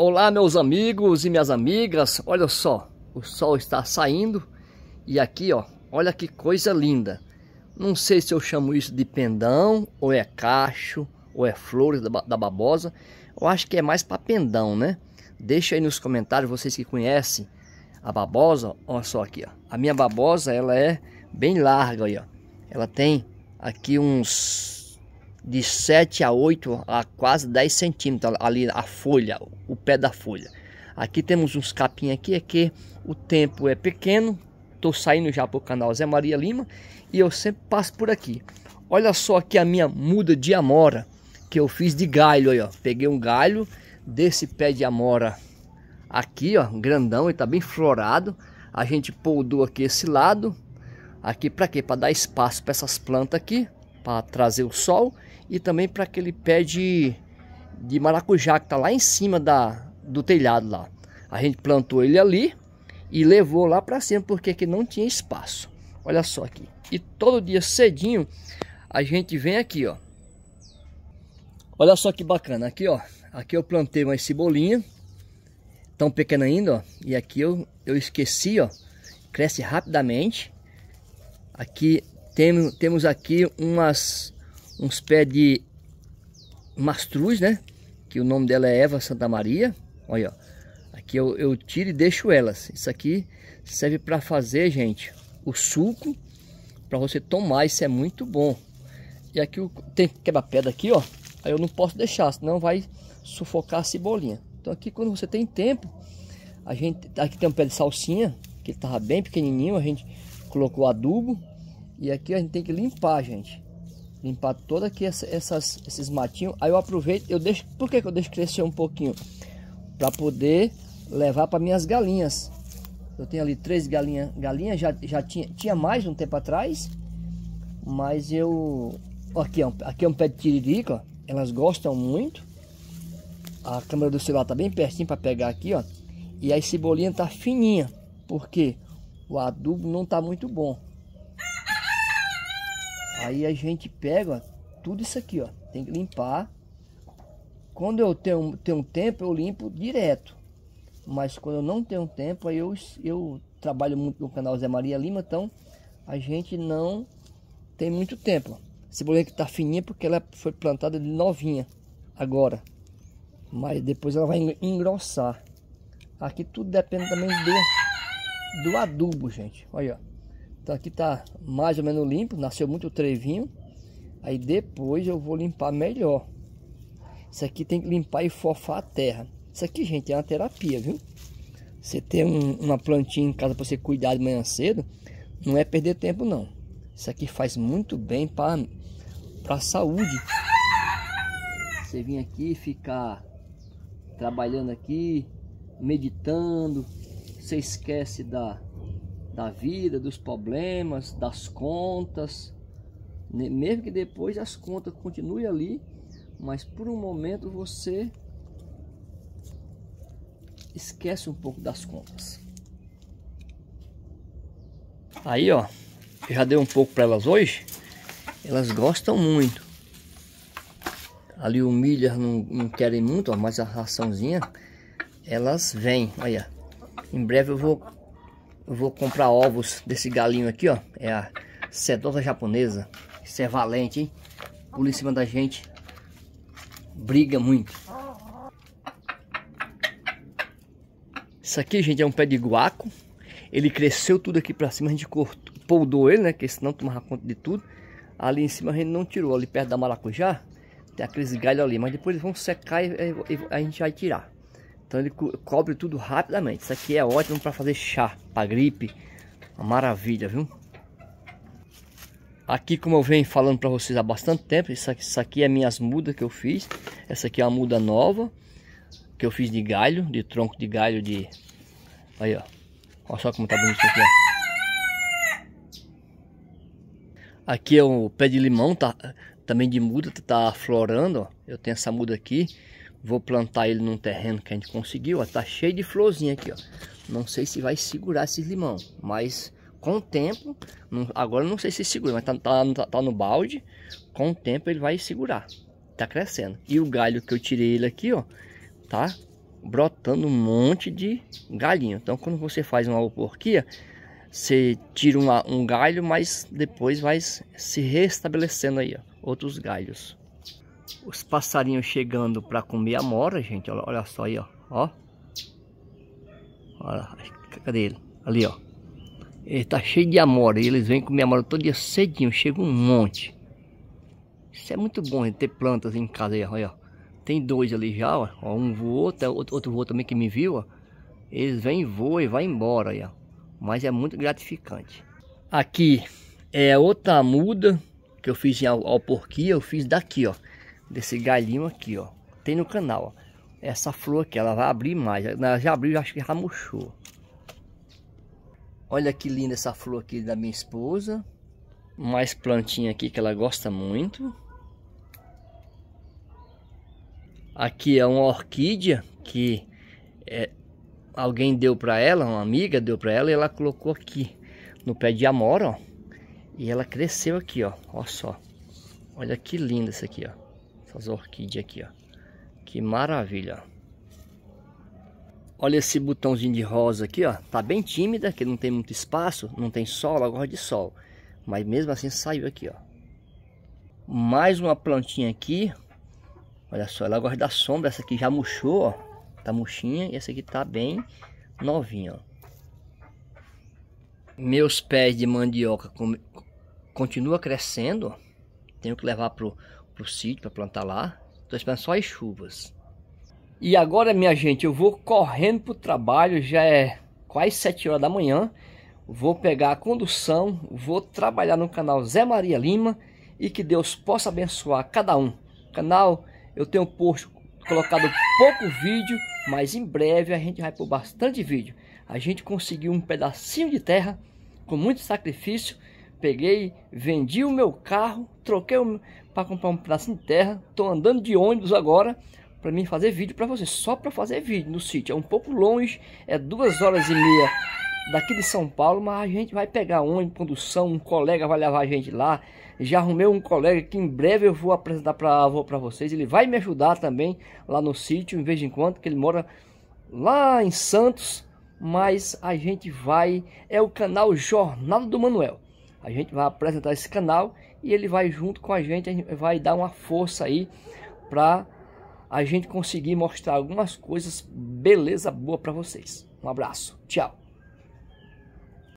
Olá meus amigos e minhas amigas, olha só, o sol está saindo e aqui ó, olha que coisa linda. Não sei se eu chamo isso de pendão, ou é cacho, ou é flores da, da babosa, eu acho que é mais para pendão né? Deixa aí nos comentários vocês que conhecem a babosa, olha só aqui ó, a minha babosa ela é bem larga aí ó, ela tem aqui uns de 7 a 8 a quase 10 centímetros ali a folha, o pé da folha. Aqui temos uns capim aqui, é que o tempo é pequeno. Estou saindo já para o canal Zé Maria Lima e eu sempre passo por aqui. Olha só aqui a minha muda de amora que eu fiz de galho aí, ó. Peguei um galho desse pé de amora aqui, ó, grandão, ele tá bem florado. A gente poldou aqui esse lado aqui para quê? Para dar espaço para essas plantas aqui, para trazer o sol e também para aquele pé de, de maracujá que está lá em cima da, do telhado lá. A gente plantou ele ali e levou lá para cima porque aqui não tinha espaço. Olha só aqui. E todo dia cedinho a gente vem aqui, ó. Olha só que bacana, aqui ó, aqui eu plantei uma cebolinha, tão pequena ainda, ó, e aqui eu, eu esqueci, ó, cresce rapidamente. Aqui temos, temos aqui umas uns pés de mastruz, né? Que o nome dela é Eva Santa Maria. Olha, ó. aqui eu, eu tiro e deixo elas. Isso aqui serve para fazer, gente, o suco para você tomar. Isso é muito bom. E aqui tem tem quebra-pedra aqui, ó. Aí eu não posso deixar, senão vai sufocar a cebolinha. Então aqui quando você tem tempo, a gente aqui tem um pé de salsinha que estava bem pequenininho, a gente colocou adubo e aqui a gente tem que limpar, gente. Limpar toda aqui essa, essas, esses matinhos. Aí eu aproveito, eu deixo. Por que, que eu deixo crescer um pouquinho? Para poder levar para minhas galinhas. Eu tenho ali três galinhas. Galinhas já, já tinha, tinha mais um tempo atrás. Mas eu. Aqui, ó, é aqui é um pé de tiririca, Elas gostam muito. A câmera do celular tá bem pertinho para pegar aqui, ó. E a cebolinha tá fininha. Porque o adubo não tá muito bom. Aí a gente pega ó, tudo isso aqui, ó. Tem que limpar. Quando eu tenho, tenho tempo, eu limpo direto. Mas quando eu não tenho tempo, aí eu, eu trabalho muito no canal Zé Maria Lima, então a gente não tem muito tempo. Cebolinha que tá fininha porque ela foi plantada de novinha agora. Mas depois ela vai engrossar. Aqui tudo depende também do do adubo, gente. Olha, ó. Então aqui está mais ou menos limpo, nasceu muito trevinho. Aí depois eu vou limpar melhor. Isso aqui tem que limpar e fofar a terra. Isso aqui, gente, é uma terapia, viu? Você ter um, uma plantinha em casa para você cuidar de manhã cedo, não é perder tempo, não. Isso aqui faz muito bem para a saúde. Você vir aqui ficar trabalhando aqui, meditando, você esquece da da vida, dos problemas, das contas. Mesmo que depois as contas continuem ali, mas por um momento você esquece um pouco das contas. Aí, ó, eu já dei um pouco para elas hoje. Elas gostam muito. Ali o milho não, não querem muito, ó, mas a raçãozinha elas vêm. Olha, em breve eu vou eu vou comprar ovos desse galinho aqui, ó. É a sedosa japonesa. Isso é valente, hein? Pula em cima da gente. Briga muito. Isso aqui, gente, é um pé de guaco. Ele cresceu tudo aqui pra cima. A gente cortou, poldou ele, né? Porque senão tomava conta de tudo. Ali em cima a gente não tirou. Ali perto da maracujá, tem aqueles galhos ali. Mas depois eles vão secar e, e, e a gente vai tirar. Então ele co cobre tudo rapidamente. Isso aqui é ótimo para fazer chá, para gripe. Uma maravilha, viu? Aqui, como eu venho falando para vocês há bastante tempo, isso aqui, isso aqui é minhas mudas que eu fiz. Essa aqui é uma muda nova, que eu fiz de galho, de tronco de galho de... Aí, ó. Olha só como tá bonito isso aqui, ó. Aqui é o pé de limão, tá? Também de muda, tá, tá florando, ó. Eu tenho essa muda aqui. Vou plantar ele num terreno que a gente conseguiu, ó, tá cheio de florzinha aqui, ó. Não sei se vai segurar esses limão, mas com o tempo, não, agora não sei se segura, mas tá, tá, tá, tá, no balde, com o tempo ele vai segurar. Tá crescendo. E o galho que eu tirei ele aqui, ó, tá brotando um monte de galinho. Então quando você faz uma alporquia, você tira uma, um galho, mas depois vai se restabelecendo aí, ó, outros galhos os passarinhos chegando para comer a mora, gente. Olha, olha, só aí, ó. ó. Olha, cadê ele? Ali, ó. Ele tá cheio de amora. E eles vêm comer amora todo dia cedinho. Chega um monte. Isso é muito bom, gente, ter plantas em casa aí, olha. Tem dois ali já, ó. Um voou, outro, outro voou também que me viu, ó. Eles vêm, voam e vai embora, aí ó Mas é muito gratificante. Aqui é outra muda que eu fiz em alporquia. Eu fiz daqui, ó desse galinho aqui, ó. Tem no canal, ó. Essa flor aqui, ela vai abrir mais. Ela já abriu, acho que já murchou. Olha que linda essa flor aqui da minha esposa. Mais plantinha aqui que ela gosta muito. Aqui é uma orquídea que é, alguém deu para ela, uma amiga deu para ela e ela colocou aqui no pé de amora, ó. E ela cresceu aqui, ó. Olha só. Olha que linda essa aqui, ó. Essas orquídeas aqui, ó. Que maravilha, Olha esse botãozinho de rosa aqui, ó. Tá bem tímida, que não tem muito espaço, não tem sol, agora de sol. Mas mesmo assim saiu aqui, ó. Mais uma plantinha aqui. Olha só, ela gosta da sombra. Essa aqui já murchou, ó. Tá murchinha. E essa aqui tá bem novinha, ó. Meus pés de mandioca continua crescendo. Tenho que levar pro para o sítio para plantar lá. Estou esperando só as chuvas. E agora, minha gente, eu vou correndo para o trabalho, já é quase 7 horas da manhã. Vou pegar a condução, vou trabalhar no canal Zé Maria Lima e que Deus possa abençoar cada um. canal, eu tenho posto colocado pouco vídeo, mas em breve a gente vai por bastante vídeo. A gente conseguiu um pedacinho de terra com muito sacrifício Peguei, vendi o meu carro, troquei para comprar um pedaço de terra. Estou andando de ônibus agora para mim fazer vídeo para você. Só para fazer vídeo no sítio. É um pouco longe, é duas horas e meia daqui de São Paulo, mas a gente vai pegar ônibus, condução, um colega vai levar a gente lá. Já arrumei um colega que em breve eu vou apresentar para vocês. Ele vai me ajudar também lá no sítio, em vez em quando, que ele mora lá em Santos. Mas a gente vai. É o canal Jornal do Manuel. A gente vai apresentar esse canal e ele vai junto com a gente, a gente vai dar uma força aí para a gente conseguir mostrar algumas coisas beleza boa para vocês. Um abraço, tchau.